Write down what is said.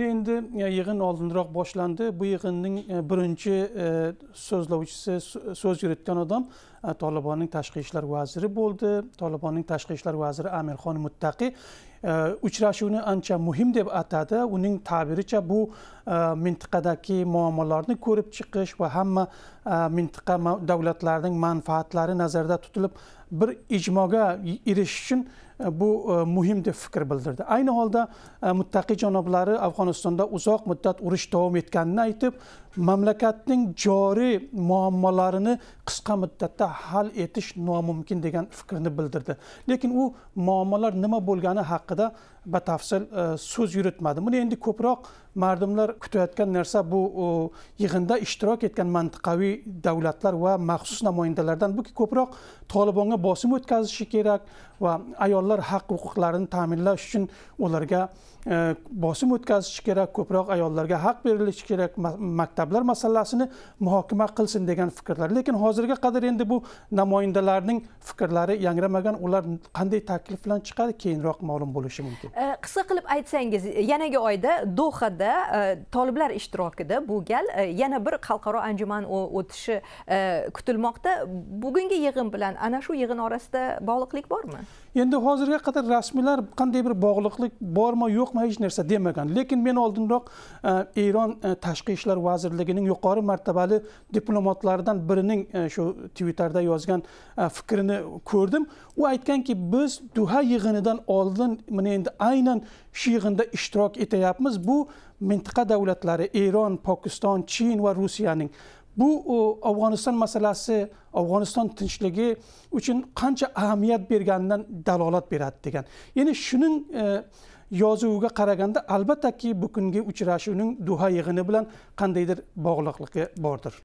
endi e, yig'in oldinroq boshlandi bu yig'inning e, birinchi e, so'zlovchisi so'z yuritgan odam tolibonning tashqi ishlar vaziri bo'ldi tolibonning tashqi ishlar vaziri amirxon muttaqi uchrashuvni ancha muhim deb atadi uning ta'biricha bu mintaqadagi muammolarni ko'rib chiqish va hamma mintaqa davlatlarining manfaatlari nazarda tutilib bir ijmoga erishish uchun bu e, muhim deb fikr bildirdi ayni holda e, muttaqiy janoblari afg'onistonda uzoq muddat urush davom etganini aytib mamlakatning joriy muammolarini qisqa muddatda hal etish nomumkin degan fikrni bildirdi lekin u muammolar nima bo'lgani haqida batafsil e, so'z yuritmadi buni endi ko'proq mardumlar kutayotgan narsa bu yig'inda ishtirok etgan mantiqaviy davlatlar va maxsus namoyandalardan bu ko'proq tolibonga bosim o'tkazishi kerak va ayollar fuqarolar haq huquqlarini ta'minlash uchun ularga e, bosim o'tkazish kerak ko'proq ayollarga haq berilishi kerak maktablar masalasini muhokama qilsin degan fikrlar lekin hozirga qadar endi bu namoyandalarning fikrlari yangramagan ular qanday taklif bilan chiqadi keyinroq ma'lum bo'lishi mumkin e, qisqa qilib aytsangiz yanagi oyda dohada e, toliblar ishtirokida bu gal yana bir xalqaro anjuman o'tishi kutilmoqda bugungi yig'in bilan ana shu yig'in orasida bog'liqlik bormi endi hozir hozirga qadar rasmiylar qanday bir bog'liqlik bormi yo'qmi hech narsa demagan lekin men oldinroq e, eron e, tashqi ishlar vazirligining yuqori martabali diplomatlaridan birining e, shu twitterda yozgan fikrini ko'rdim u aytganki biz duha yig'inidan oldin mana endi aynan shu yig'inda ishtirok etyapmiz bu mintaqa davlatlari eron pokiston chin va rossiyaning bu afg'oniston masalasi afg'oniston tinchligi uchun qancha ahamiyat berganidan dalolat beradi degan ya'ni shuning e, yozuviga qaraganda albattaki bugungi uchrashuvning duha yig'ini bilan qandaydir bog'liqligi bordir